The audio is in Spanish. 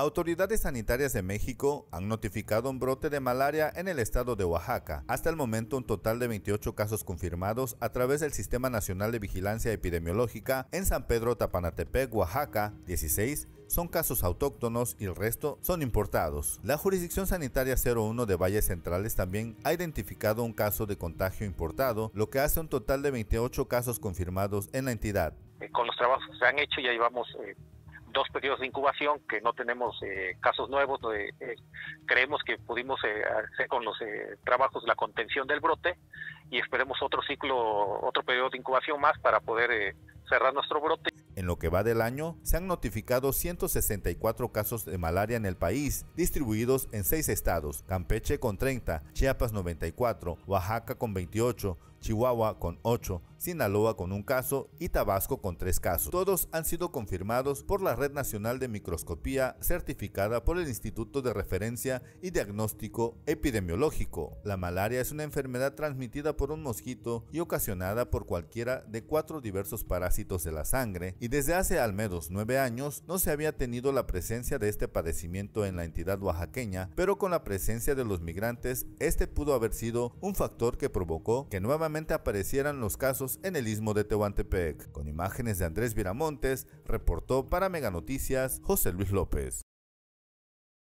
Autoridades sanitarias de México han notificado un brote de malaria en el estado de Oaxaca. Hasta el momento un total de 28 casos confirmados a través del Sistema Nacional de Vigilancia Epidemiológica en San Pedro Tapanatepec, Oaxaca, 16 son casos autóctonos y el resto son importados. La jurisdicción sanitaria 01 de Valles Centrales también ha identificado un caso de contagio importado, lo que hace un total de 28 casos confirmados en la entidad. Eh, con los trabajos que se han hecho ya llevamos eh, dos periodos de incubación, que no tenemos eh, casos nuevos, eh, creemos que pudimos eh, hacer con los trabajos la contención del brote y esperemos otro ciclo, otro periodo de incubación más para poder cerrar nuestro brote. En lo que va del año, se han notificado 164 casos de malaria en el país, distribuidos en seis estados, Campeche con 30, Chiapas 94, Oaxaca con 28, Chihuahua con 8, Sinaloa con un caso y Tabasco con tres casos. Todos han sido confirmados por la Red Nacional de Microscopía certificada por el Instituto de Referencia y Diagnóstico Epidemiológico. La malaria es una enfermedad transmitida por un mosquito y ocasionada por cualquiera de cuatro diversos parásitos de la sangre y desde hace al menos nueve años no se había tenido la presencia de este padecimiento en la entidad oaxaqueña, pero con la presencia de los migrantes, este pudo haber sido un factor que provocó que nuevamente aparecieran los casos en el istmo de Tehuantepec. Con imágenes de Andrés Viramontes, reportó para Meganoticias José Luis López.